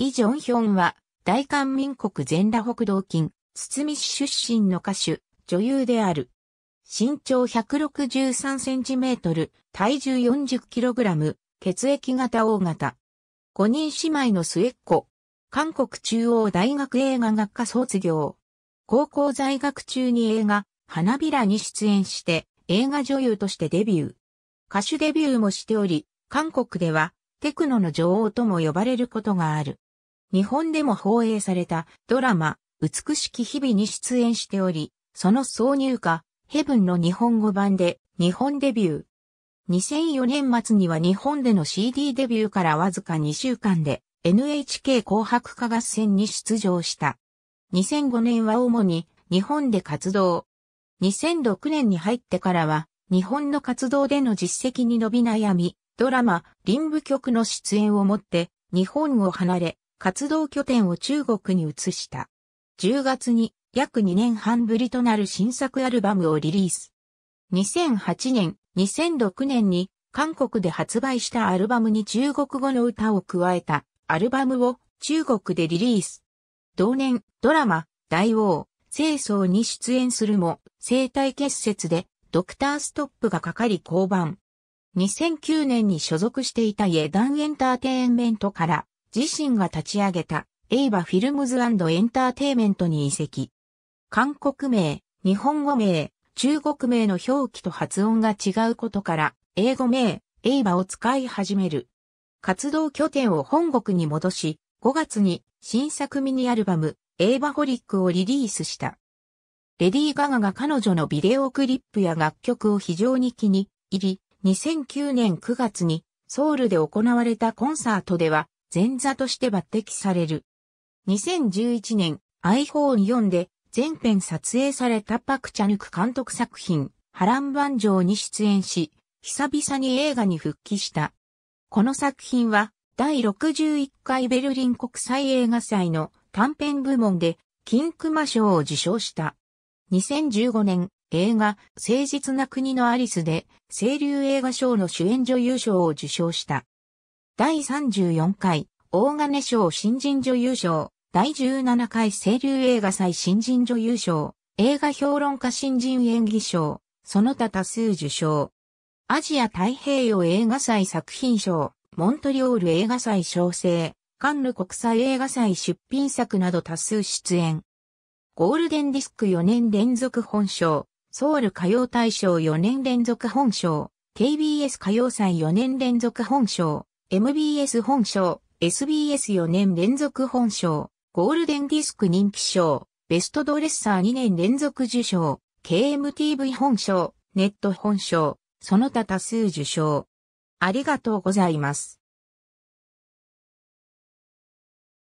イ・ジョンヒョンは、大韓民国全羅北道金、堤市出身の歌手、女優である。身長163センチメートル、体重40キログラム、血液型 O 型。5人姉妹の末っ子。韓国中央大学映画学科卒業。高校在学中に映画、花びらに出演して、映画女優としてデビュー。歌手デビューもしており、韓国では、テクノの女王とも呼ばれることがある。日本でも放映されたドラマ、美しき日々に出演しており、その挿入歌、ヘブンの日本語版で日本デビュー。2004年末には日本での CD デビューからわずか2週間で NHK 紅白歌合戦に出場した。2005年は主に日本で活動。2006年に入ってからは日本の活動での実績に伸び悩み、ドラマ、林部局の出演をもって日本を離れ、活動拠点を中国に移した。10月に約2年半ぶりとなる新作アルバムをリリース。2008年、2006年に韓国で発売したアルバムに中国語の歌を加えたアルバムを中国でリリース。同年、ドラマ、大王、清掃に出演するも、生体結節で、ドクターストップがかかり降板。2009年に所属していたイエダンエンターテインメントから、自身が立ち上げたエイバフィルムズエンターテイメントに移籍。韓国名、日本語名、中国名の表記と発音が違うことから、英語名、エイバを使い始める。活動拠点を本国に戻し、5月に新作ミニアルバム、エイバホリックをリリースした。レディー・ガガが彼女のビデオクリップや楽曲を非常に気に入り、2009年9月にソウルで行われたコンサートでは前座として抜擢される。2011年 iPhone4 で全編撮影されたパクチャヌク監督作品波乱万丈に出演し、久々に映画に復帰した。この作品は第61回ベルリン国際映画祭の短編部門で金熊賞を受賞した。2015年映画誠実な国のアリスで清流映画賞の主演女優賞を受賞した。第34回、大金賞新人女優賞、第17回清流映画祭新人女優賞、映画評論家新人演技賞、その他多数受賞。アジア太平洋映画祭作品賞、モントリオール映画祭賞制、カンヌ国際映画祭出品作など多数出演。ゴールデンディスク4年連続本賞、ソウル歌謡大賞4年連続本賞、KBS 歌謡祭4年連続本賞、MBS 本賞、SBS4 年連続本賞、ゴールデンディスク人気賞、ベストドレッサー2年連続受賞、KMTV 本賞、ネット本賞、その他多数受賞。ありがとうございます。